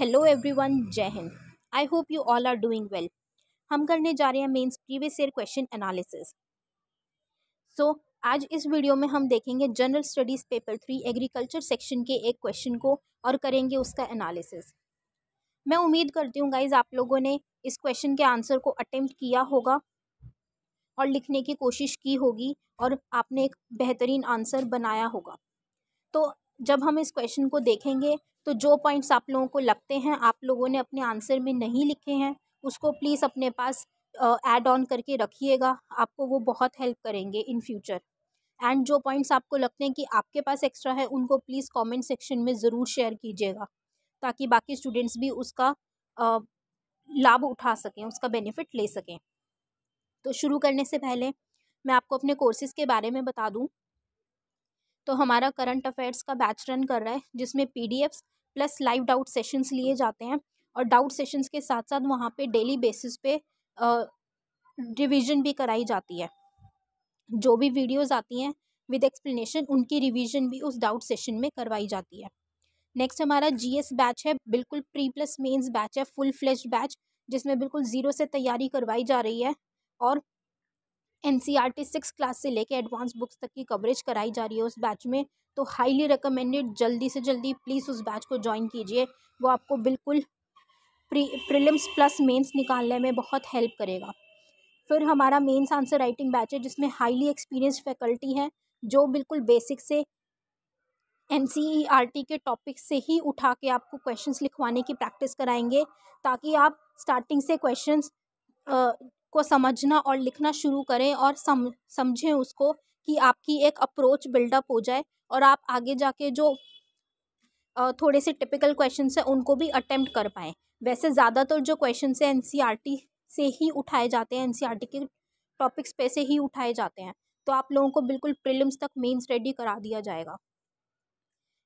Hello everyone जय हिंद I hope you all are doing well हम करने जा रहे हैं mains previous year question analysis so आज इस वीडियो में हम देखेंगे general studies paper three agriculture section के एक क्वेश्चन को और करेंगे उसका एनालिसिस मैं उम्मीद करती हूँ गाइज आप लोगों ने इस क्वेश्चन के आंसर को अटेम्प्ट किया होगा और लिखने की कोशिश की होगी और आपने एक बेहतरीन आंसर बनाया होगा तो जब हम इस क्वेश्चन को देखेंगे तो जो पॉइंट्स आप लोगों को लगते हैं आप लोगों ने अपने आंसर में नहीं लिखे हैं उसको प्लीज़ अपने पास ऐड ऑन करके रखिएगा आपको वो बहुत हेल्प करेंगे इन फ्यूचर एंड जो पॉइंट्स आपको लगते हैं कि आपके पास एक्स्ट्रा है उनको प्लीज़ कमेंट सेक्शन में ज़रूर शेयर कीजिएगा ताकि बाकी स्टूडेंट्स भी उसका लाभ उठा सकें उसका बेनिफिट ले सकें तो शुरू करने से पहले मैं आपको अपने कोर्सेज़ के बारे में बता दूँ तो हमारा करंट अफेयर्स का बैच रन कर रहा है जिसमें P plus live doubt sessions लिए जाते हैं और डाउट सेशंस के साथ साथ वहाँ पे डेली बेसिस पे रिवीजन भी कराई जाती है जो भी वीडियोस आती हैं विद एक्सप्लेनेशन उनकी रिवीजन भी उस डाउट सेशन में करवाई जाती है नेक्स्ट हमारा जीएस बैच है बिल्कुल प्री प्लस मेंस बैच है फुल फ्लेज बैच जिसमें बिल्कुल ज़ीरो से तैयारी करवाई जा रही है और N C R T six class से लेके एडवांस बुक्स तक की कवरेज कराई जा रही है उस बैच में तो हाईली रिकमेंडेड जल्दी से जल्दी प्लीज़ उस बैच को ज्वाइन कीजिए वो आपको बिल्कुल प्री प्रिलिम्स प्लस मेंस निकालने में बहुत हेल्प करेगा फिर हमारा मेंस आंसर राइटिंग बैच है जिसमें हाईली एक्सपीरियंस फैकल्टी है जो बिल्कुल बेसिक से एन e के टॉपिक से ही उठा के आपको क्वेश्चंस लिखवाने की प्रैक्टिस कराएंगे ताकि आप स्टार्टिंग से क्वेश्चंस को समझना और लिखना शुरू करें और सम समझें उसको कि आपकी एक अप्रोच बिल्डअप हो जाए और आप आगे जाके जो थोड़े से टिपिकल क्वेश्चन हैं उनको भी अटेम्प्ट कर पाएँ वैसे ज़्यादातर जो क्वेश्चन हैं एन सी आर टी से ही उठाए जाते हैं एन सी आर टी के टॉपिक्स पे से ही उठाए जाते हैं तो आप लोगों को बिल्कुल प्रिलिम्स तक मेंस रेडी करा दिया जाएगा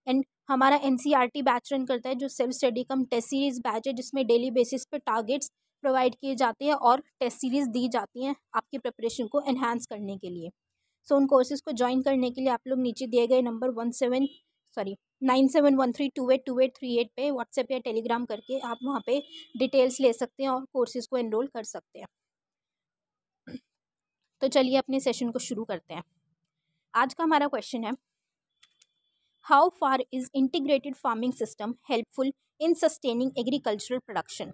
एंड हमारा N C R T batch run करता है जो self study cum test series batch है जिसमें डेली बेसिस पे टारगेट्स प्रोवाइड किए जाते हैं और टेस्ट सीरीज़ दी जाती हैं आपकी प्रिपरेशन को एनहेंस करने के लिए सो so, उन कोर्सेज़ को ज्वाइन करने के लिए आप लोग नीचे दिए गए number one seven sorry nine seven one three two eight two eight three eight पर व्हाट्सएप या टेलीग्राम करके आप वहाँ पे डिटेल्स ले सकते हैं और कोर्सेज़ को एनरोल कर सकते हैं तो चलिए अपने सेशन को शुरू करते हैं आज का हमारा क्वेश्चन है how far is integrated farming system helpful in sustaining agricultural production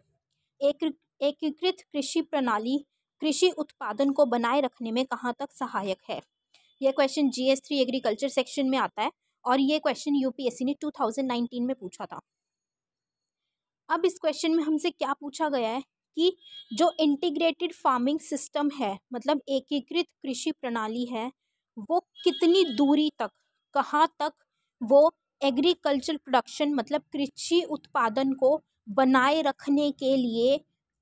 एकीकृत कृषि प्रणाली कृषि उत्पादन को बनाए रखने में कहाँ तक सहायक है यह question G S three agriculture section में आता है और ये क्वेश्चन यूपीएससी ने 2019 में पूछा था अब इस क्वेश्चन में हमसे क्या पूछा गया है कि जो इंटीग्रेटेड फार्मिंग सिस्टम है मतलब एकीकृत कृषि प्रणाली है वो कितनी दूरी तक कहाँ तक वो एग्रीकल्चर प्रोडक्शन मतलब कृषि उत्पादन को बनाए रखने के लिए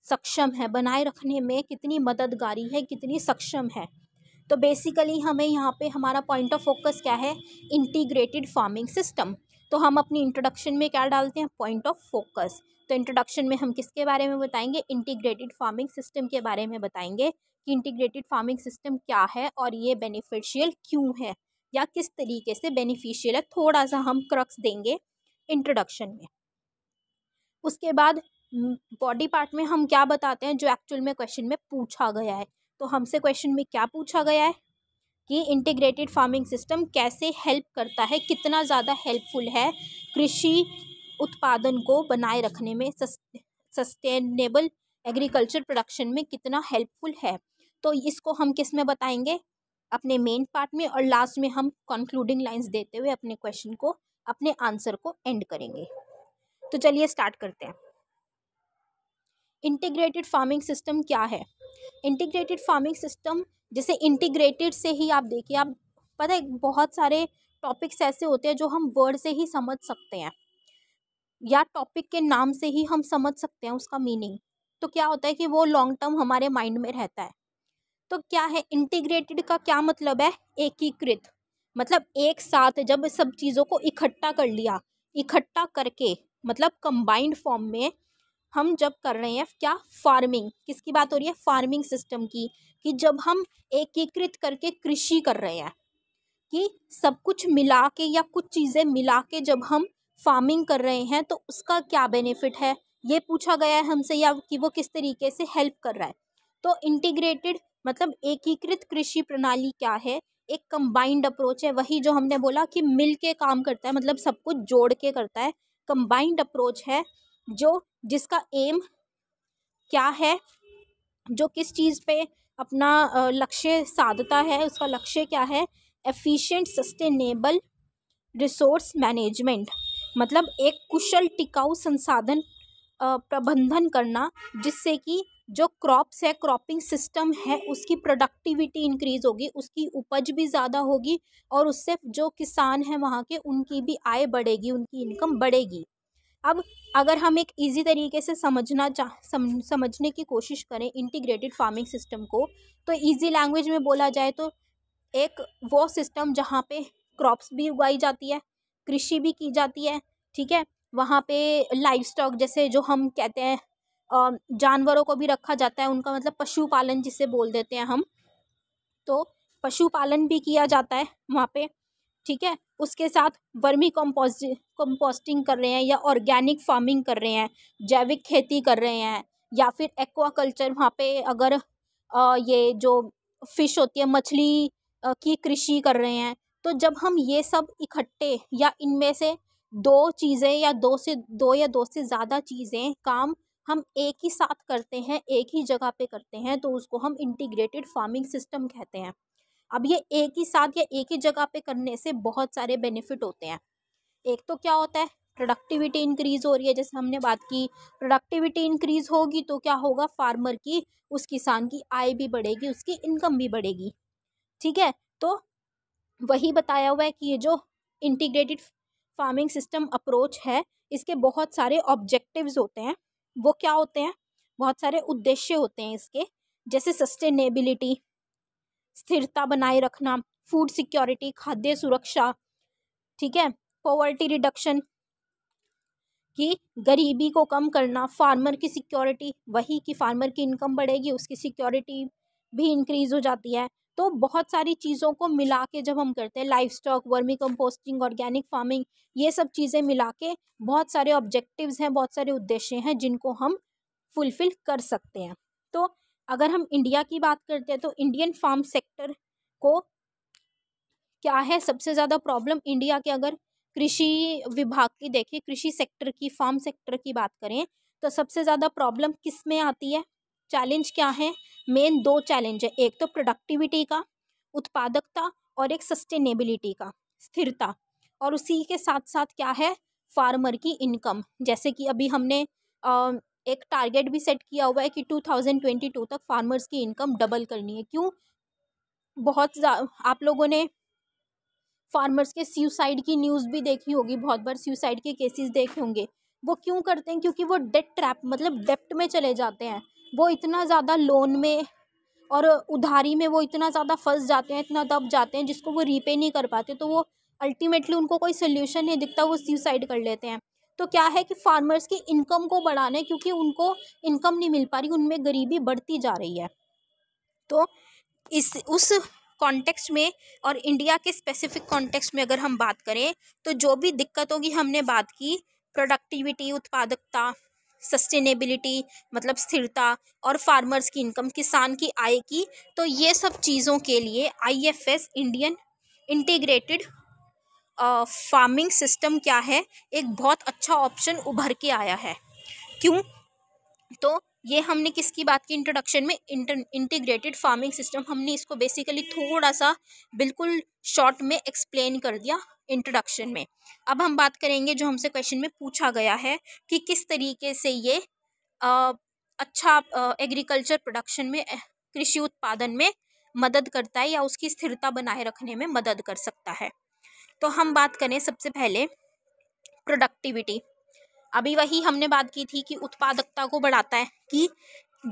सक्षम है बनाए रखने में कितनी मददगारी है कितनी सक्षम है तो बेसिकली हमें यहाँ पे हमारा पॉइंट ऑफ फोकस क्या है इंटीग्रेटेड फार्मिंग सिस्टम तो हम अपनी इंट्रोडक्शन में क्या डालते हैं पॉइंट ऑफ फोकस तो इंट्रोडक्शन में हम किसके बारे में बताएंगे इंटीग्रेटेड फार्मिंग सिस्टम के बारे में बताएंगे कि इंटीग्रेटेड फार्मिंग सिस्टम क्या है और ये बेनिफिशियल क्यों है या किस तरीके से बेनिफिशियल है थोड़ा सा हम क्रक्स देंगे इंट्रोडक्शन में उसके बाद बॉडी पार्ट में हम क्या बताते हैं जो एक्चुअल में क्वेश्चन में पूछा गया है तो हमसे क्वेश्चन में क्या पूछा गया है कि इंटीग्रेटेड फार्मिंग सिस्टम कैसे हेल्प करता है कितना ज़्यादा हेल्पफुल है कृषि उत्पादन को बनाए रखने में सस्टेनेबल एग्रीकल्चर प्रोडक्शन में कितना हेल्पफुल है तो इसको हम किस में बताएंगे अपने मेन पार्ट में और लास्ट में हम कंक्लूडिंग लाइंस देते हुए अपने क्वेश्चन को अपने आंसर को एंड करेंगे तो चलिए स्टार्ट करते हैं इंटीग्रेटेड फार्मिंग सिस्टम क्या है इंटीग्रेटेड फार्मिंग सिस्टम जैसे इंटीग्रेटेड से ही आप देखिए आप पता है बहुत सारे टॉपिक्स ऐसे होते हैं जो हम वर्ड से ही समझ सकते हैं या टॉपिक के नाम से ही हम समझ सकते हैं उसका मीनिंग तो क्या होता है कि वो लॉन्ग टर्म हमारे माइंड में रहता है तो क्या है इंटीग्रेटेड का क्या मतलब है एकीकृत मतलब एक साथ जब सब चीज़ों को इकट्ठा कर लिया इकट्ठा करके मतलब कंबाइंड फॉर्म में हम जब कर रहे हैं क्या फार्मिंग किसकी बात हो रही है फार्मिंग सिस्टम की कि जब हम एकीकृत करके कृषि कर रहे हैं कि सब कुछ मिला के या कुछ चीज़ें मिला के जब हम फार्मिंग कर रहे हैं तो उसका क्या बेनिफिट है ये पूछा गया है हमसे या कि वो किस तरीके से हेल्प कर रहा है तो इंटीग्रेटेड मतलब एकीकृत कृषि प्रणाली क्या है एक कंबाइंड अप्रोच है वही जो हमने बोला कि मिल के काम करता है मतलब सब कुछ जोड़ के करता है कंबाइंड अप्रोच है जो जिसका एम क्या है जो किस चीज़ पे अपना लक्ष्य साधता है उसका लक्ष्य क्या है एफिशिएंट सस्टेनेबल रिसोर्स मैनेजमेंट मतलब एक कुशल टिकाऊ संसाधन प्रबंधन करना जिससे कि जो क्रॉप्स है क्रॉपिंग सिस्टम है उसकी प्रोडक्टिविटी इंक्रीज होगी उसकी उपज भी ज़्यादा होगी और उससे जो किसान हैं वहाँ के उनकी भी आय बढ़ेगी उनकी इनकम बढ़ेगी अब अगर हम एक इजी तरीके से समझना चाह सम, समझने की कोशिश करें इंटीग्रेटेड फार्मिंग सिस्टम को तो इजी लैंग्वेज में बोला जाए तो एक वो सिस्टम जहाँ पे क्रॉप्स भी उगाई जाती है कृषि भी की जाती है ठीक है वहाँ पे लाइफ स्टॉक जैसे जो हम कहते हैं जानवरों को भी रखा जाता है उनका मतलब पशुपालन जिसे बोल देते हैं हम तो पशुपालन भी किया जाता है वहाँ पर ठीक है उसके साथ वर्मी कंपोस्ट कंपोस्टिंग कर रहे हैं या ऑर्गेनिक फार्मिंग कर रहे हैं जैविक खेती कर रहे हैं या फिर एक्वा कल्चर वहाँ पे अगर आ, ये जो फिश होती है मछली की कृषि कर रहे हैं तो जब हम ये सब इकट्ठे या इनमें से दो चीज़ें या दो से दो या दो से ज़्यादा चीज़ें काम हम एक ही साथ करते हैं एक ही जगह पे करते हैं तो उसको हम इंटीग्रेटेड फार्मिंग सिस्टम कहते हैं अब ये एक ही साथ या एक ही जगह पे करने से बहुत सारे बेनिफिट होते हैं एक तो क्या होता है प्रोडक्टिविटी इंक्रीज़ हो रही है जैसे हमने बात की प्रोडक्टिविटी इंक्रीज़ होगी तो क्या होगा फार्मर की उस किसान की आय भी बढ़ेगी उसकी इनकम भी बढ़ेगी ठीक है तो वही बताया हुआ है कि ये जो इंटीग्रेटेड फार्मिंग सिस्टम अप्रोच है इसके बहुत सारे ऑब्जेक्टिव्स होते हैं वो क्या होते हैं बहुत सारे उद्देश्य होते हैं इसके जैसे सस्टेनेबिलिटी स्थिरता बनाए रखना फूड सिक्योरिटी खाद्य सुरक्षा ठीक है पॉवर्टी रिडक्शन की गरीबी को कम करना फार्मर की सिक्योरिटी वही कि फार्मर की इनकम बढ़ेगी उसकी सिक्योरिटी भी इंक्रीज़ हो जाती है तो बहुत सारी चीज़ों को मिला के जब हम करते हैं livestock vermicomposting organic farming ये सब चीज़ें मिला के बहुत सारे ऑब्जेक्टिव्स हैं बहुत सारे उद्देश्य हैं जिनको हम फुलफ़िल कर सकते हैं तो अगर हम इंडिया की बात करते हैं तो इंडियन फार्म सेक्टर को क्या है सबसे ज़्यादा प्रॉब्लम इंडिया के अगर कृषि विभाग की देखें कृषि सेक्टर की फार्म सेक्टर की बात करें तो सबसे ज़्यादा प्रॉब्लम किस में आती है चैलेंज क्या है मेन दो चैलेंज है एक तो प्रोडक्टिविटी का उत्पादकता और एक सस्टेनेबिलिटी का स्थिरता और उसी के साथ साथ क्या है फार्मर की इनकम जैसे कि अभी हमने आ, एक टारगेट भी सेट किया हुआ है कि टू थाउजेंड ट्वेंटी टू तक फार्मर्स की इनकम डबल करनी है क्यों बहुत आप लोगों ने फार्मर्स के सुसाइड की न्यूज़ भी देखी होगी बहुत बार सुसाइड के केसेस देखे होंगे वो क्यों करते हैं क्योंकि वो डेट ट्रैप मतलब डेप्ट में चले जाते हैं वो इतना ज़्यादा लोन में और उधारी में वो इतना ज़्यादा फंस जाते हैं इतना दब जाते हैं जिसको वो रीपे नहीं कर पाते तो वो अल्टीमेटली उनको कोई सोल्यूशन नहीं दिखता वो सुसाइड कर लेते हैं तो क्या है कि फार्मर्स की इनकम को बढ़ाना है क्योंकि उनको इनकम नहीं मिल पा रही उनमें गरीबी बढ़ती जा रही है तो इस उस कॉन्टेक्स्ट में और इंडिया के स्पेसिफिक कॉन्टेक्स्ट में अगर हम बात करें तो जो भी दिक्कतों की हमने बात की प्रोडक्टिविटी उत्पादकता सस्टेनेबिलिटी मतलब स्थिरता और फार्मर्स की इनकम किसान की आय की तो ये सब चीज़ों के लिए IFS Indian integrated farming system क्या है एक बहुत अच्छा ऑप्शन उभर के आया है क्यों तो ये हमने किसकी बात की इंट्रोडक्शन में इंटीग्रेटेड फार्मिंग सिस्टम हमने इसको बेसिकली थोड़ा सा बिल्कुल शॉर्ट में एक्सप्लेन कर दिया इंट्रोडक्शन में अब हम बात करेंगे जो हमसे क्वेश्चन में पूछा गया है कि किस तरीके से ये आ, अच्छा एग्रीकल्चर प्रोडक्शन में कृषि उत्पादन में मदद करता है या उसकी स्थिरता बनाए रखने में मदद कर सकता है तो हम बात करें सबसे पहले प्रोडक्टिविटी अभी वही हमने बात की थी कि उत्पादकता को बढ़ाता है कि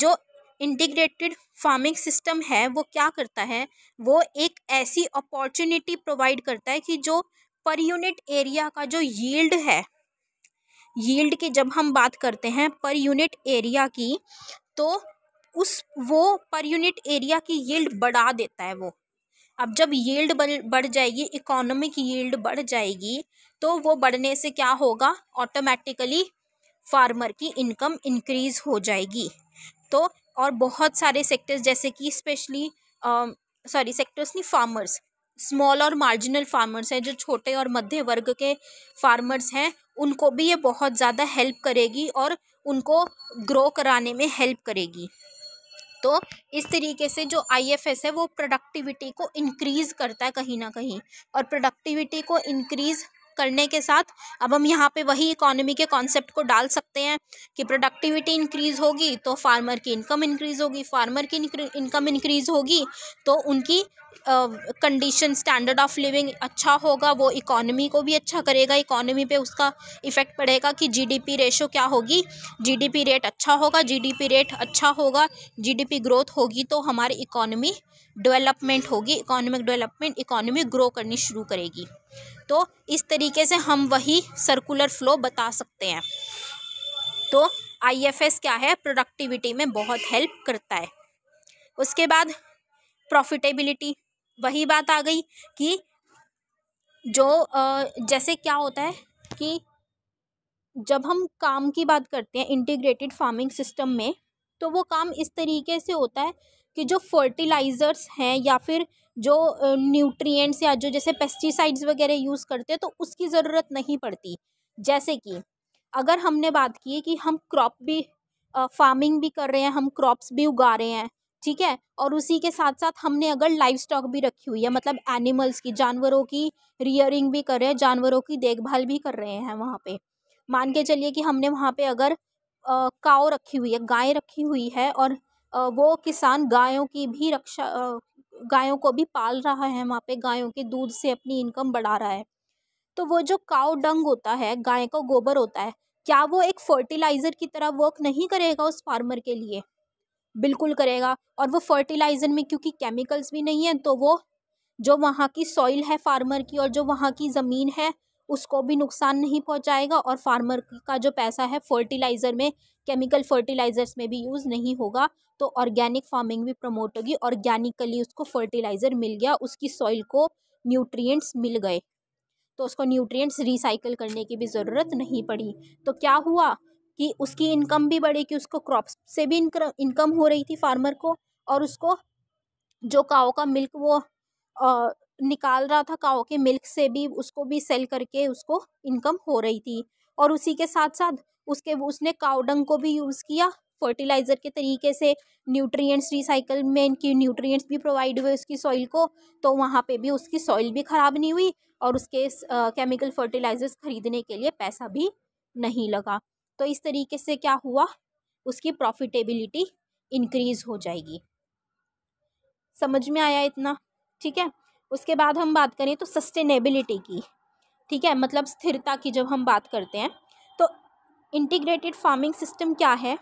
जो इंटीग्रेटेड फार्मिंग सिस्टम है वो क्या करता है वो एक ऐसी अपॉर्चुनिटी प्रोवाइड करता है कि जो पर यूनिट एरिया का जो यील्ड है यील्ड की जब हम बात करते हैं पर यूनिट एरिया की तो उस वो पर यूनिट एरिया की यील्ड बढ़ा देता है वो अब जब यील्ड बढ़ जाएगी इकोनॉमिक यील्ड बढ़ जाएगी तो वो बढ़ने से क्या होगा ऑटोमेटिकली फार्मर की इनकम इंक्रीज़ हो जाएगी तो और बहुत सारे सेक्टर्स जैसे कि स्पेशली सॉरी सेक्टर्स नहीं फार्मर्स स्मॉल और मार्जिनल फार्मर्स हैं जो छोटे और मध्य वर्ग के फार्मर्स हैं उनको भी ये बहुत ज़्यादा हेल्प करेगी और उनको ग्रो कराने में हेल्प करेगी तो इस तरीके से जो एस है वो प्रोडक्टिविटी को इंक्रीज़ करता है कहीं ना कहीं और प्रोडक्टिविटी को इंक्रीज़ करने के साथ अब हम यहाँ पे वही इकोनॉमी के कॉन्सेप्ट को डाल सकते हैं कि प्रोडक्टिविटी इंक्रीज़ होगी तो फार्मर की इनकम इंक्रीज़ होगी फार्मर की इनकम इंक्रीज़ होगी तो उनकी कंडीशन स्टैंडर्ड ऑफ लिविंग अच्छा होगा वो इकोनॉमी को भी अच्छा करेगा इकोनॉमी पे उसका इफ़ेक्ट पड़ेगा कि जीडीपी रेशो क्या होगी जीडीपी रेट अच्छा होगा जीडीपी रेट अच्छा होगा जीडीपी ग्रोथ होगी तो हमारी इकोनॉमी डेवलपमेंट होगी इकोनॉमिक डेवलपमेंट इकोनॉमी ग्रो करनी शुरू करेगी तो इस तरीके से हम वही सर्कुलर फ्लो बता सकते हैं तो आईएफएस क्या है प्रोडक्टिविटी में बहुत हेल्प करता है उसके बाद प्रॉफिटेबिलिटी वही बात आ गई कि जो जैसे क्या होता है कि जब हम काम की बात करते हैं इंटीग्रेटेड फार्मिंग सिस्टम में तो वो काम इस तरीके से होता है कि जो फर्टिलाइज़र्स हैं या फिर जो न्यूट्रिएंट्स या जो जैसे पेस्टिसाइड्स वगैरह यूज़ करते हैं तो उसकी ज़रूरत नहीं पड़ती जैसे कि अगर हमने बात की कि हम क्रॉप भी फार्मिंग भी कर रहे हैं हम क्रॉप्स भी उगा रहे हैं ठीक है और उसी के साथ साथ हमने अगर लाइव स्टॉक भी रखी हुई है मतलब एनिमल्स की जानवरों की रियरिंग भी कर रहे हैं जानवरों की देखभाल भी कर रहे हैं वहाँ पे मान के चलिए कि हमने वहाँ पे अगर काव रखी हुई है गाय रखी हुई है और आ, वो किसान गायों की भी रक्षा गायों को भी पाल रहा है वहाँ पे गायों के दूध से अपनी इनकम बढ़ा रहा है तो वो जो काव डंग होता है गाय का गोबर होता है क्या वो एक फर्टिलाइज़र की तरह वर्क नहीं करेगा उस फार्मर के लिए बिल्कुल करेगा और वो फर्टिलाइज़र में क्योंकि केमिकल्स भी नहीं हैं तो वो जो वहाँ की सॉइल है फार्मर की और जो वहाँ की ज़मीन है उसको भी नुकसान नहीं पहुंचाएगा और फार्मर का जो पैसा है फर्टिलाइज़र में केमिकल फर्टिलाइज़र्स में भी यूज़ नहीं होगा तो ऑर्गेनिक फार्मिंग भी प्रमोट होगी ऑर्गेनिकली उसको फर्टिलाइज़र मिल गया उसकी सॉइल को न्यूट्रिएंट्स मिल गए तो उसको न्यूट्रिएंट्स रिसाइकल करने की भी ज़रूरत नहीं पड़ी तो क्या हुआ कि उसकी इनकम भी बढ़ी कि उसको क्रॉप्स से भी इनकम हो रही थी फार्मर को और उसको जो काओ का मिल्क वो निकाल रहा था काओ के मिल्क से भी उसको भी सेल करके उसको इनकम हो रही थी और उसी के साथ साथ उसके उसने काउडंग को भी यूज़ किया फर्टिलाइज़र के तरीके से न्यूट्रिएंट्स रिसाइकल में इनकी न्यूट्रिएंट्स भी प्रोवाइड हुए उसकी सॉइल को तो वहाँ पे भी उसकी सॉइल भी ख़राब नहीं हुई और उसके केमिकल फर्टिलाइज़र्स ख़रीदने के लिए पैसा भी नहीं लगा तो इस तरीके से क्या हुआ उसकी प्रॉफिटेबिलिटी इंक्रीज़ हो जाएगी समझ में आया इतना ठीक है उसके बाद हम बात करें तो सस्टेनेबिलिटी की ठीक है मतलब स्थिरता की जब हम बात करते हैं तो इंटीग्रेटेड फार्मिंग सिस्टम क्या है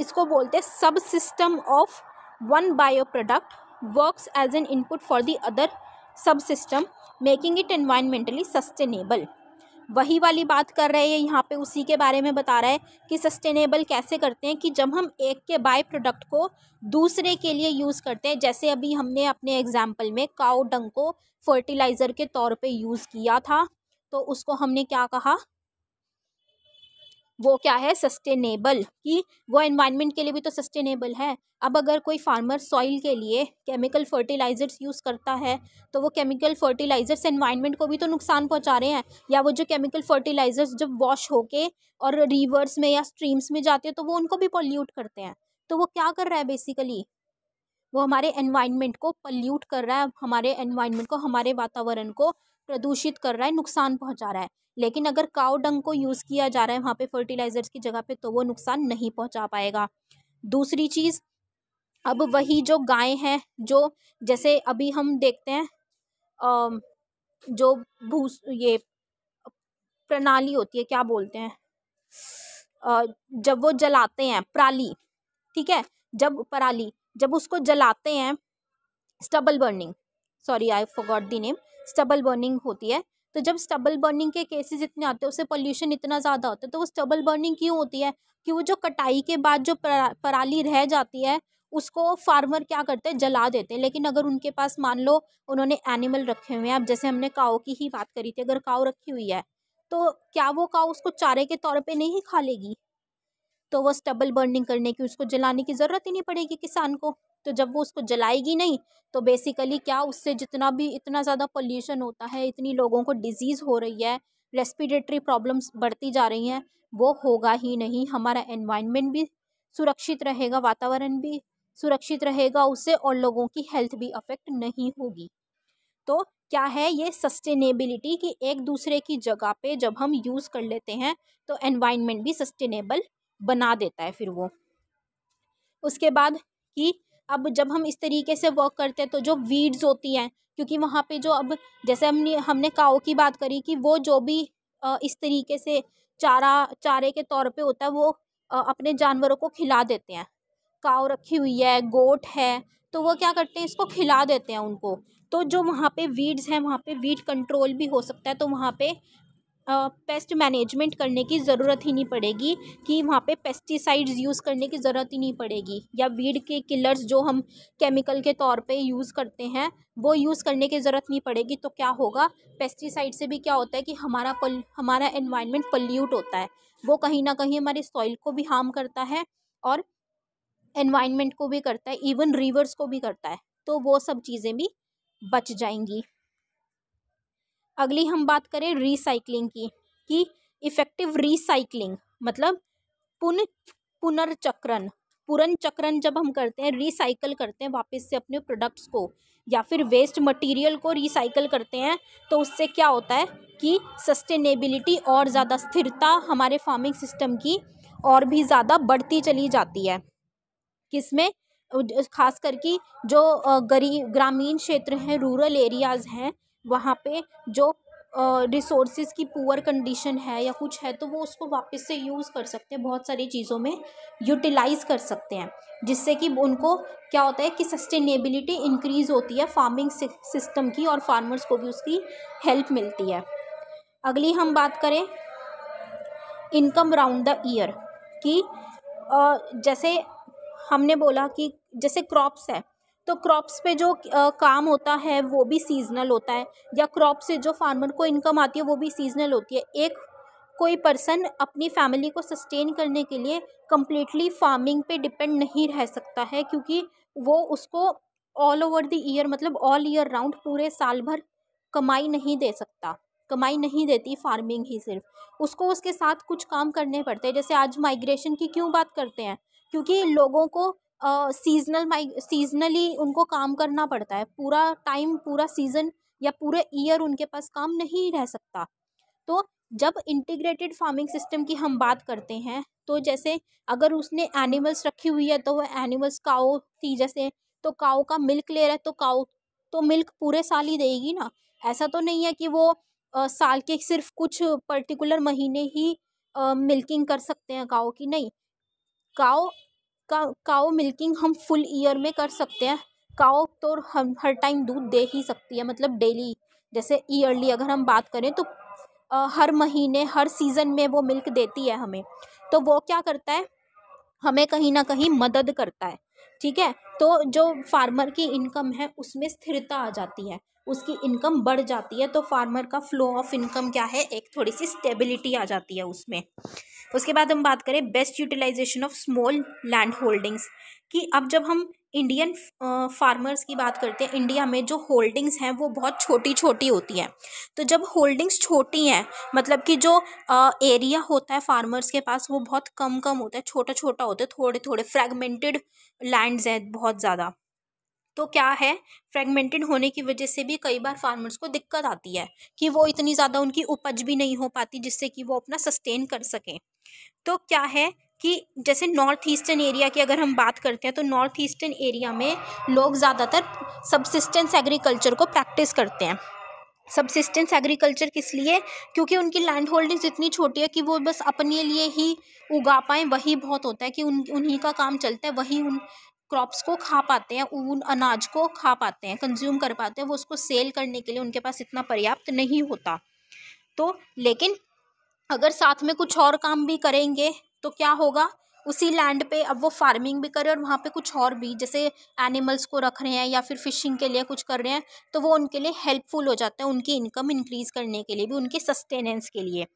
इसको बोलते हैं subsystem of one byproduct works as an input for the other subsystem making it environmentally sustainable वही वाली बात कर रहे हैं यहाँ पे उसी के बारे में बता रहा है कि सस्टेनेबल कैसे करते हैं कि जब हम एक के बाय प्रोडक्ट को दूसरे के लिए यूज़ करते हैं जैसे अभी हमने अपने एग्जाम्पल में काउ डंग को फर्टिलाइज़र के तौर पे यूज़ किया था तो उसको हमने क्या कहा वो क्या है सस्टेनेबल कि वो एनवायरनमेंट के लिए भी तो सस्टेनेबल है अब अगर कोई फार्मर सॉइल के लिए केमिकल फर्टिलाइज़र्स यूज़ करता है तो वो केमिकल फर्टिलाइज़र्स एनवायरनमेंट को भी तो नुकसान पहुंचा रहे हैं या वो जो केमिकल फर्टिलाइज़र्स जब वॉश होके और रिवर्स में या स्ट्रीम्स में जाते हैं तो वो उनको भी पॉल्यूट करते हैं तो वो क्या कर रहा है बेसिकली वो हमारे एनवायरनमेंट को पल्यूट कर रहा है हमारे एनवायरनमेंट को हमारे वातावरण को प्रदूषित कर रहा है नुकसान पहुंचा रहा है लेकिन अगर काव डंग को यूज़ किया जा रहा है वहाँ पे फर्टिलाइज़र्स की जगह पे तो वो नुकसान नहीं पहुंचा पाएगा दूसरी चीज़ अब वही जो गाय हैं जो जैसे अभी हम देखते हैं जो भूस ये प्रणाली होती है क्या बोलते हैं जब वो जलाते हैं पराली ठीक है जब पराली जब उसको जलाते हैं stubble burning sorry I forgot the name stubble burning होती है तो जब स्टबल बर्निंग के केसेस इतने आते हैं उससे पोल्यूशन इतना ज़्यादा होता है तो वो स्टबल बर्निंग क्यों होती है कि वो जो कटाई के बाद जो पराली रह जाती है उसको फार्मर क्या करते हैं जला देते हैं लेकिन अगर उनके पास मान लो उन्होंने एनिमल रखे हुए हैं अब जैसे हमने काओ की ही बात करी थी अगर काओ रखी हुई है तो क्या वो काओ उसको चारे के तौर पर नहीं खा लेगी तो वो स्टबल बर्निंग करने की उसको जलाने की ज़रूरत ही नहीं पड़ेगी किसान को तो जब वो उसको जलाएगी नहीं तो बेसिकली क्या उससे जितना भी इतना ज़्यादा पोल्यूशन होता है इतनी लोगों को डिजीज़ हो रही है रेस्पिरेटरी प्रॉब्लम्स बढ़ती जा रही हैं वो होगा ही नहीं हमारा एनवायरमेंट भी सुरक्षित रहेगा वातावरण भी सुरक्षित रहेगा उससे और लोगों की हेल्थ भी अफेक्ट नहीं होगी तो क्या है ये सस्टेनेबिलिटी कि एक दूसरे की जगह पे जब हम यूज़ कर लेते हैं तो एनवायरनमेंट भी सस्टेनेबल बना देता है फिर वो उसके बाद कि अब जब हम इस तरीके से वर्क करते हैं तो जो वीड्स होती हैं क्योंकि वहाँ पे जो अब जैसे हमने हमने काओ की बात करी कि वो जो भी इस तरीके से चारा चारे के तौर पे होता है वो अपने जानवरों को खिला देते हैं काव रखी हुई है गोट है तो वो क्या करते हैं इसको खिला देते हैं उनको तो जो वहाँ पे वीड्स हैं वहाँ पे वीड कंट्रोल भी हो सकता है तो वहाँ पे पेस्ट मैनेजमेंट करने की ज़रूरत ही नहीं पड़ेगी कि वहाँ पे पेस्टिसाइड्स यूज़ करने की ज़रूरत ही नहीं पड़ेगी या वीड के किलर्स जो हम केमिकल के तौर पे यूज़ करते हैं वो यूज़ करने की ज़रूरत नहीं पड़ेगी तो क्या होगा पेस्टिसाइड से भी क्या होता है कि हमारा पल हमारा इन्वायरमेंट पल्यूट होता है वो कहीं ना कहीं हमारे सॉइल को भी हार्म करता है और इन्वायरमेंट को भी करता है इवन रिवर्स को भी करता है तो वो सब चीज़ें भी बच जाएंगी अगली हम बात करें रिसाइकलिंग की कि इफ़ेक्टिव रिसाइकलिंग मतलब पुन पुनर्चक्रण पुनर्चक्रण जब हम करते हैं रिसाइकल करते हैं वापस से अपने प्रोडक्ट्स को या फिर वेस्ट मटेरियल को रिसाइकल करते हैं तो उससे क्या होता है कि सस्टेनेबिलिटी और ज़्यादा स्थिरता हमारे फार्मिंग सिस्टम की और भी ज़्यादा बढ़ती चली जाती है किसमें खास करके जो गरीब ग्रामीण क्षेत्र हैं रूरल एरियाज़ हैं वहाँ पे जो रिसोर्सेज की पुअर कंडीशन है या कुछ है तो वो उसको वापस से यूज़ कर सकते हैं बहुत सारी चीज़ों में यूटिलाइज़ कर सकते हैं जिससे कि उनको क्या होता है कि सस्टेनेबिलिटी इंक्रीज़ होती है फार्मिंग सिस्टम की और फार्मर्स को भी उसकी हेल्प मिलती है अगली हम बात करें इनकम राउंड द ईयर कि जैसे हमने बोला कि जैसे क्रॉप्स है तो क्रॉप्स पे जो काम होता है वो भी सीजनल होता है या क्रॉप से जो फार्मर को इनकम आती है वो भी सीजनल होती है एक कोई पर्सन अपनी फैमिली को सस्टेन करने के लिए कम्प्लीटली फार्मिंग पे डिपेंड नहीं रह सकता है क्योंकि वो उसको ऑल ओवर द ईयर मतलब ऑल ईयर राउंड पूरे साल भर कमाई नहीं दे सकता कमाई नहीं देती फार्मिंग ही सिर्फ उसको उसके साथ कुछ काम करने पड़ते हैं जैसे आज माइग्रेशन की क्यों बात करते हैं क्योंकि लोगों को सीजनल माइग सीजनली उनको काम करना पड़ता है पूरा टाइम पूरा सीज़न या पूरे ईयर उनके पास काम नहीं रह सकता तो जब इंटीग्रेटेड फार्मिंग सिस्टम की हम बात करते हैं तो जैसे अगर उसने एनिमल्स रखी हुई है तो वह एनिमल्स काओ थी जैसे तो काओ का मिल्क ले रहा है तो काओ तो मिल्क पूरे साल ही देगी ना ऐसा तो नहीं है कि वो आ, साल के सिर्फ कुछ पर्टिकुलर महीने ही आ, मिल्किंग कर सकते हैं काओ की नहीं काओ का काओ मिल्किंग हम फुल ईयर में कर सकते हैं काओ तो हम हर टाइम दूध दे ही सकती है मतलब डेली जैसे ईयरली अगर हम बात करें तो आ, हर महीने हर सीज़न में वो मिल्क देती है हमें तो वो क्या करता है हमें कहीं ना कहीं मदद करता है ठीक है तो जो फार्मर की इनकम है उसमें स्थिरता आ जाती है उसकी इनकम बढ़ जाती है तो फार्मर का फ्लो ऑफ इनकम क्या है एक थोड़ी सी स्टेबिलिटी आ जाती है उसमें उसके बाद हम बात करें best utilisation of small land holdings कि अब जब हम इंडियन फार्मर्स की बात करते हैं इंडिया में जो होल्डिंग्स हैं वो बहुत छोटी छोटी होती हैं तो जब होल्डिंग्स छोटी हैं मतलब कि जो एरिया होता है फार्मर्स के पास वो बहुत कम कम होता है छोटा छोटा होता है थोड़े थोड़े फ्रेगमेंटेड लैंड्स हैं बहुत ज़्यादा तो क्या है फ्रेगमेंटेड होने की वजह से भी कई बार फार्मर्स को दिक्कत आती है कि वो इतनी ज़्यादा उनकी उपज भी नहीं हो पाती जिससे कि वो अपना सस्टेन कर सकें तो क्या है कि जैसे नॉर्थ ईस्टर्न एरिया की अगर हम बात करते हैं तो नॉर्थ ईस्टर्न एरिया में लोग ज़्यादातर सबसिस्टेंस एग्रीकल्चर को प्रैक्टिस करते हैं सबसिस्टेंस एग्रीकल्चर किस लिए क्योंकि उनकी लैंड होल्डिंग्स इतनी छोटी है कि वो बस अपने लिए ही उगा पाएँ वही बहुत होता है कि उन उन्हीं का काम चलता है वही उन क्रॉप्स को खा पाते हैं उन अनाज को खा पाते हैं कंज्यूम कर पाते हैं वो उसको सेल करने के लिए उनके पास इतना पर्याप्त नहीं होता तो लेकिन अगर साथ में कुछ और काम भी करेंगे तो क्या होगा उसी लैंड पे अब वो फार्मिंग भी करे और वहाँ पे कुछ और भी जैसे एनिमल्स को रख रहे हैं या फिर फिशिंग के लिए कुछ कर रहे हैं तो वो उनके लिए हेल्पफुल हो जाता है उनकी इनकम इंक्रीज़ करने के लिए भी उनके सस्टेनेंस के लिए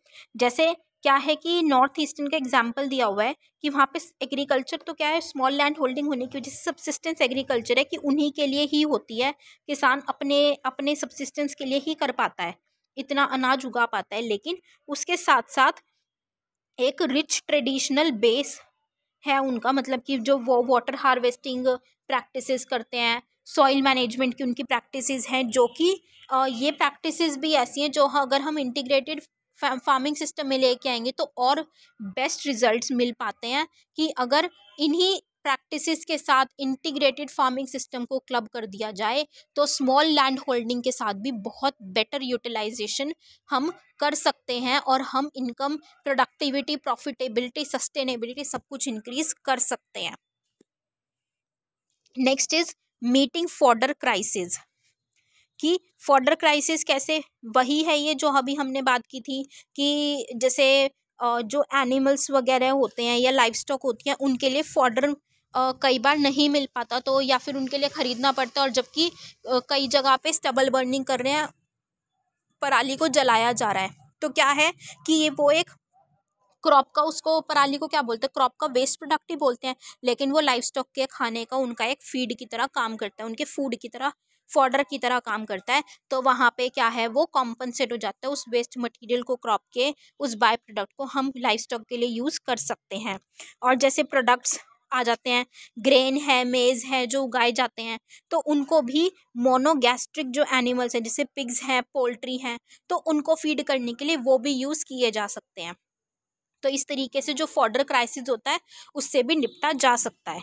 जैसे क्या है कि नॉर्थ ईस्टर्न का एग्जाम्पल दिया हुआ है कि वहाँ पे एग्रीकल्चर तो क्या है स्मॉल लैंड होल्डिंग होने की वजह से सब्सिस्टेंस एग्रीकल्चर है कि उन्हीं के लिए ही होती है किसान अपने अपने सब्सिस्टेंस के लिए ही कर पाता है इतना अनाज उगा पाता है लेकिन उसके साथ साथ एक रिच ट्रेडिशनल बेस है उनका मतलब कि जो वो वाटर हार्वेस्टिंग प्रैक्टिसेस करते हैं सॉइल मैनेजमेंट की उनकी प्रैक्टिसेस हैं जो कि ये प्रैक्टिसेस भी ऐसी हैं जो अगर हम इंटीग्रेटेड फार्मिंग सिस्टम में लेके आएंगे तो और बेस्ट रिजल्ट्स मिल पाते हैं कि अगर इन्हीं प्रैक्टिसेस के साथ इंटीग्रेटेड फार्मिंग सिस्टम को क्लब कर दिया जाए तो स्मॉल लैंड होल्डिंग के साथ भी बहुत बेटर यूटिलाइजेशन हम कर सकते हैं और हम इनकम प्रोडक्टिविटी प्रॉफिटेबिलिटी सस्टेनेबिलिटी सब कुछ इंक्रीज कर सकते हैं next is meeting fodder crisis कि फॉर्डर क्राइसिस कैसे वही है ये जो अभी हमने बात की थी कि जैसे जो एनिमल्स वगैरह होते हैं या लाइफ स्टॉक होती हैं उनके लिए फॉर्डर कई बार नहीं मिल पाता तो या फिर उनके लिए ख़रीदना पड़ता है और जबकि कई जगह पे स्टबल बर्निंग कर रहे हैं पराली को जलाया जा रहा है तो क्या है कि ये वो एक क्रॉप का उसको पराली को क्या बोलते हैं क्रॉप का वेस्ट प्रोडक्ट ही बोलते हैं लेकिन वो लाइफ स्टॉक के खाने का उनका एक फीड की तरह काम करता है उनके फूड की तरह फॉर्डर की तरह काम करता है तो वहाँ पे क्या है वो कॉम्पनसेट हो जाता है उस वेस्ट मटेरियल को क्रॉप के उस बाय प्रोडक्ट को हम लाइफ स्टॉक के लिए यूज़ कर सकते हैं और जैसे प्रोडक्ट्स आ जाते हैं ग्रेन है मेज़ है जो उगाए जाते हैं तो उनको भी मोनोगैस्ट्रिक जो एनिमल्स हैं जैसे पिग्स हैं पोल्ट्री हैं तो उनको फीड करने के लिए वो भी यूज़ किए जा सकते हैं तो इस तरीके से जो फॉर्डर क्राइसिस होता है उससे भी निपटा जा सकता है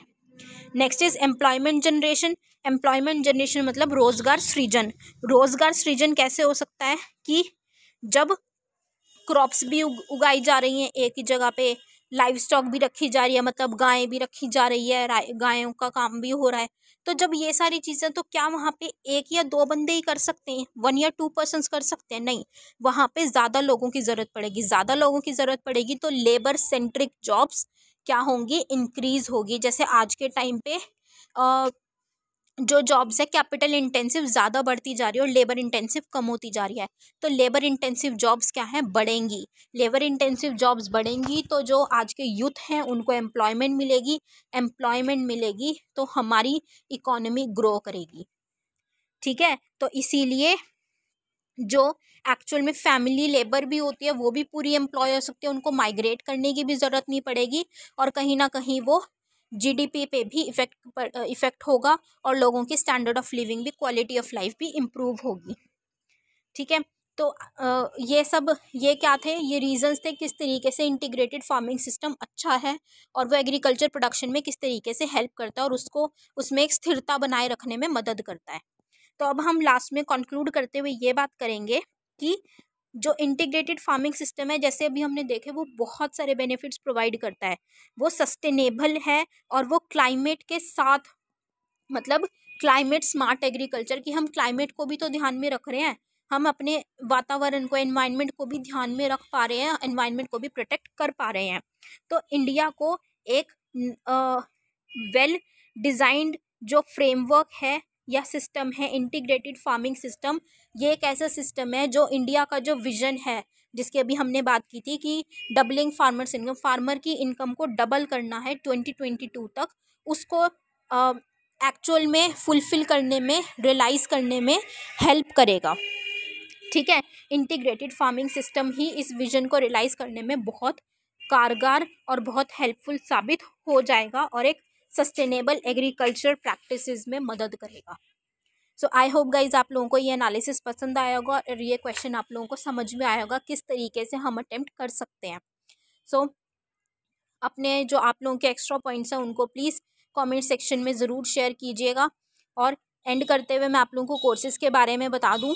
next is employment generation employment generation मतलब रोज़गार सृजन रोज़गार सृजन कैसे हो सकता है कि जब क्रॉप्स भी उगाई जा रही हैं एक ही जगह पे लाइव स्टॉक भी रखी जा रही है मतलब गायें भी रखी जा रही है गायों का काम भी हो रहा है तो जब ये सारी चीज़ें तो क्या वहाँ पे एक या दो बंदे ही कर सकते हैं वन या टू पर्सन कर सकते हैं नहीं वहाँ पे ज़्यादा लोगों की ज़रूरत पड़ेगी ज़्यादा लोगों की ज़रूरत पड़ेगी तो लेबर सेंट्रिक जॉब्स क्या होंगी इंक्रीज़ होगी जैसे आज के टाइम पे आ, जो जॉब्स है कैपिटल इंटेंसिव ज़्यादा बढ़ती जा रही है और लेबर इंटेंसिव कम होती जा रही है तो लेबर इंटेंसिव जॉब्स क्या हैं बढ़ेंगी लेबर इंटेंसिव जॉब्स बढ़ेंगी तो जो आज के यूथ हैं उनको एम्प्लॉयमेंट मिलेगी एम्प्लॉयमेंट मिलेगी तो हमारी इकोनॉमी ग्रो करेगी ठीक है तो इसीलिए जो एक्चुअल में फैमिली लेबर भी होती है वो भी पूरी एम्प्लॉय हो सकती है उनको माइग्रेट करने की भी ज़रूरत नहीं पड़ेगी और कहीं ना कहीं वो जीडीपी पे भी इफेक्ट इफेक्ट होगा और लोगों की स्टैंडर्ड ऑफ लिविंग भी क्वालिटी ऑफ लाइफ भी इम्प्रूव होगी ठीक है तो ये सब ये क्या थे ये रीजंस थे किस तरीके से इंटीग्रेटेड फार्मिंग सिस्टम अच्छा है और वो एग्रीकल्चर प्रोडक्शन में किस तरीके से हेल्प करता है और उसको उसमें एक स्थिरता बनाए रखने में मदद करता है तो अब हम लास्ट में कंक्लूड करते हुए ये बात करेंगे कि जो इंटीग्रेटेड फार्मिंग सिस्टम है जैसे अभी हमने देखे वो बहुत सारे बेनिफिट्स प्रोवाइड करता है वो सस्टेनेबल है और वो क्लाइमेट के साथ मतलब क्लाइमेट स्मार्ट एग्रीकल्चर कि हम क्लाइमेट को भी तो ध्यान में रख रहे हैं हम अपने वातावरण को एनवायरनमेंट को भी ध्यान में रख पा रहे हैं एनवायरनमेंट को भी प्रोटेक्ट कर पा रहे हैं तो इंडिया को एक वेल uh, डिज़ाइंड well जो फ्रेमवर्क है या सिस्टम है इंटीग्रेटेड फार्मिंग सिस्टम ये एक ऐसा सिस्टम है जो इंडिया का जो विजन है जिसकी अभी हमने बात की थी कि डबलिंग फार्मर्स इनकम फार्मर की इनकम को डबल करना है ट्वेंटी ट्वेंटी टू तक उसको एक्चुअल में फुलफिल करने में रियलाइज़ करने में हेल्प करेगा ठीक है इंटीग्रेटेड फार्मिंग सिस्टम ही इस विजन को रियलाइज़ करने में बहुत कारगर और बहुत हेल्पफुल साबित हो जाएगा और एक सस्टेनेबल एग्रीकल्चर प्रैक्टिस में मदद करेगा सो आई होप गाइज आप लोगों को ये एनालिसिस पसंद आया होगा और ये क्वेश्चन आप लोगों को समझ में आया होगा किस तरीके से हम अटेम्प्ट कर सकते हैं सो so, अपने जो आप लोगों के एक्स्ट्रा पॉइंट्स हैं उनको प्लीज़ कमेंट सेक्शन में ज़रूर शेयर कीजिएगा और एंड करते हुए मैं आप लोगों को कोर्सेज़ के बारे में बता दूँ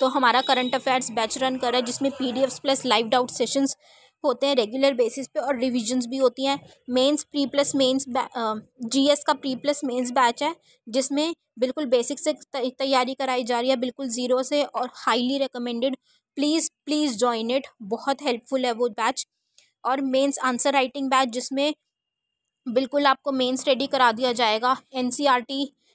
तो हमारा करंट अफेयर्स बैच रन कर रहा है जिसमें P plus live doubt sessions होते हैं रेगुलर बेसिस पे और रिविजन्स भी होती हैं mains pre plus mains GS का प्री प्लस मेंस बैच है जिसमें बिल्कुल बेसिक से तैयारी कराई जा रही है बिल्कुल ज़ीरो से और highly recommended please please join it बहुत हेल्पफुल है वो बैच और मेंस आंसर राइटिंग बैच जिसमें बिल्कुल आपको मेंस रेडी करा दिया जाएगा एन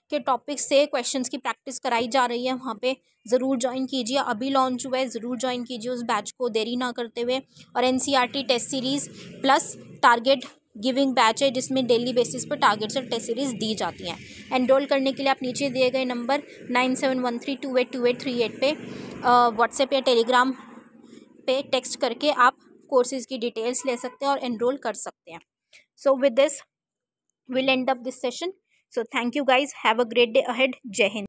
के टॉपिक से क्वेश्चंस की प्रैक्टिस कराई जा रही है वहाँ पे ज़रूर ज्वाइन कीजिए अभी लॉन्च हुआ है ज़रूर ज्वाइन कीजिए उस बैच को देरी ना करते हुए और an test series plus target giving batch है जिसमें डेली बेसिस पर टारगेट्स और टेस्ट सीरीज़ दी जाती हैं एनरोल करने के लिए आप नीचे दिए गए number nine seven one three two eight two eight three eight पे व्हाट्सएप या टेलीग्राम पे टेक्स्ट करके आप कोर्सेज़ की डिटेल्स ले सकते हैं और एनरोल कर सकते हैं so with this will end up this session So thank you guys. Have a great day ahead. Jai Hind.